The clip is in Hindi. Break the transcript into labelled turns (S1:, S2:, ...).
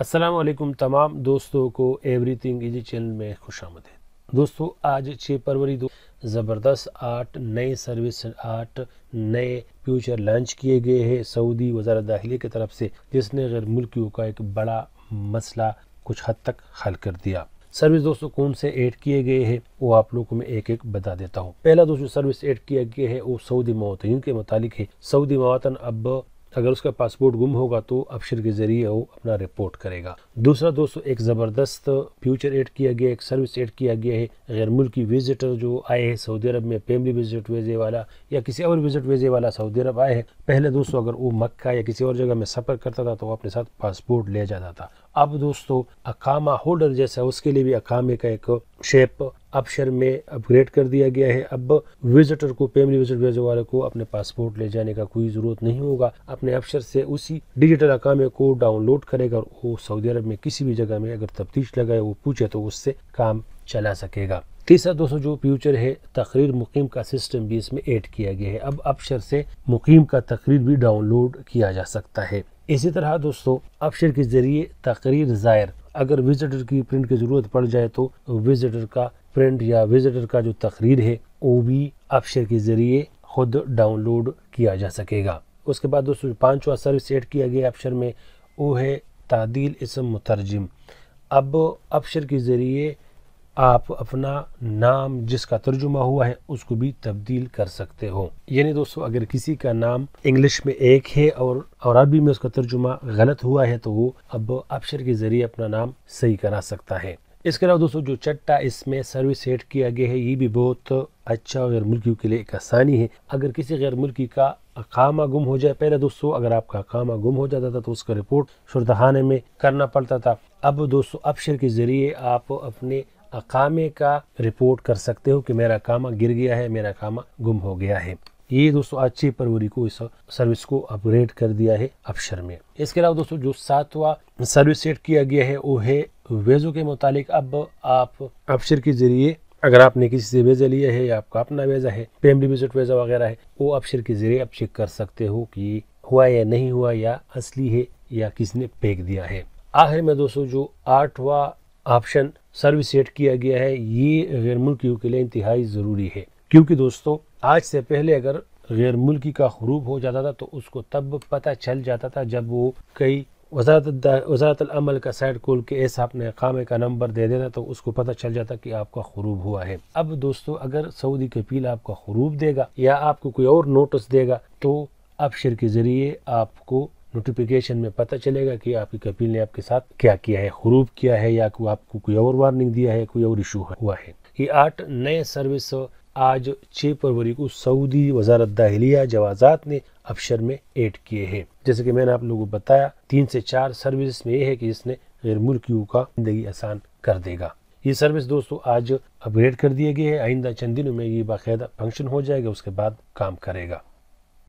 S1: असलम तमाम दोस्तों को एवरीथिंग इजी चैनल में खुश दोस्तों आज छः फरवरी दो ज़बरदस्त आठ नए सर्विस आठ नए फ्यूचर लॉन्च किए गए हैं सऊदी वजारत दाखिले की तरफ से जिसने गैर मुल्कियों का एक बड़ा मसला कुछ हद तक हल कर दिया सर्विस दोस्तों कौन से ऐड किए गए हैं वो आप लोगों को मैं एक एक बता देता हूँ पहला दोस्तों सर्विस ऐड किया गया है वो सऊदी मवातन के मुतालिक है सऊदी मवातन अब अगर उसका पासपोर्ट गुम होगा तो अफसर के ज़रिए वो अपना रिपोर्ट करेगा दूसरा दोस्तों एक ज़बरदस्त फ्यूचर एड किया गया एक सर्विस एड किया गया है गैर मुल्की विजिटर जो आए हैं सऊदी अरब में फैमिली विजिट वीज़े वाला या किसी और विजिट वीज़े वाला सऊदी अरब आए हैं पहले दोस्तों अगर वो मक्का या किसी और जगह में सफ़र करता था तो वो अपने साथ पासपोर्ट ले जाता था अब दोस्तों अकामा होल्डर जैसा उसके लिए भी अकामे का एक शेप अपशर में अपग्रेड कर दिया गया है अब विजिटर को फैमिली विजिट वीजे वाले को अपने पासपोर्ट ले जाने का कोई ज़रूरत नहीं होगा अपने अपशर से उसी डिजिटल अकामे को डाउनलोड करेगा और वो सऊदी अरब में किसी भी जगह में अगर तफ्तीश लगाए वो पूछे तो उससे काम चला सकेगा तीसरा दोस्तों जो फ्यूचर है तकरीर मुकीम का सिस्टम भी इसमें ऐड किया गया है अब अपशर से मुकीम का तकरीर भी डाउनलोड किया जा सकता है इसी तरह दोस्तों अपशर के जरिए तकरीर जायर अगर विजिटर की प्रिंट की ज़रूरत पड़ जाए तो विजिटर का प्रिंट या विजिटर का जो तकरीर है वो भी अपशर के ज़रिए खुद डाउनलोड किया जा सकेगा उसके बाद दोस्तों पांचवा सर्विस ऐड किया गया अपशर में वो है तादील इसम मुतरजम अब अफसर के ज़रिए आप अपना नाम जिसका तर्जुमा हुआ है उसको भी तब्दील कर सकते हो यानी दोस्तों अगर किसी का नाम इंग्लिश में एक है और और अरबी में उसका तर्जुमा गलत हुआ है तो वो अब अफसर के ज़रिए अपना नाम सही करा सकता है इसके अलावा दोस्तों जो चट्टा इसमें सर्विस सेट किया गया है ये भी बहुत अच्छा गैर मुल्कियों के लिए एक आसानी है अगर किसी गैर मुल्की का खामा गुम हो जाए पहले दोस्तों अगर आपका खामा गुम हो जाता था तो उसका रिपोर्ट शुरदहाने में करना पड़ता था अब दोस्तों अपशर के ज़रिए आप अपने अकामे का रिपोर्ट कर सकते हो कि मेरा कामा गिर गया है मेरा कामा गुम हो गया है ये दोस्तों अच्छी फरवरी को इस सर्विस को अपग्रेड कर दिया है अपशर में इसके अलावा दोस्तों जो सातवा सर्विस सेट किया गया है वो है वेज़ों के मुतालिक अब आप अफसर के ज़रिए अगर आपने किसी से वेज़ा लिया है या आपका अपना वेज़ा है फैमिली विजिट वेज़ा वगैरह है वो अपशर के ज़रिए आप चेक कर सकते हो कि हुआ या नहीं हुआ या असली है या किसने फेंक दिया है आखिर में दोस्तों जो आठवा ऑप्शन सर्विस सेट किया गया है ये गैर मुल्कियों के लिए इंतहाई ज़रूरी है क्योंकि दोस्तों आज से पहले अगर गैर मुल्की का खरूब हो जाता था तो उसको तब पता चल जाता था जब वो कई वजारत वजारत अमल का साइड खोल के ए आपने अकामे का नंबर दे देना तो उसको पता चल जाता कि आपका खरूब हुआ है अब दोस्तों अगर सऊदी कपील आपका खरूब देगा या आपको कोई और नोटिस देगा तो अपशर के ज़रिए आपको नोटिफिकेशन में पता चलेगा कि आपकी कपील ने आपके साथ क्या किया है खरूब किया है या को आपको कोई और वार्निंग दिया है कोई और इशू हुआ है ये आठ नए सर्विस आज छह फरवरी को सऊदी वजारत दाहलिया जवाजात ने अफसर में एड किए हैं जैसे कि मैंने आप लोगों को बताया तीन से चार सर्विस में ये है कि इसने गैर मुल्कियों का जिंदगी आसान कर देगा ये सर्विस दोस्तों आज अपग्रेड कर दिए गए है आइंदा चंद दिनों में ये बाकायदा फंक्शन हो जाएगा उसके बाद काम करेगा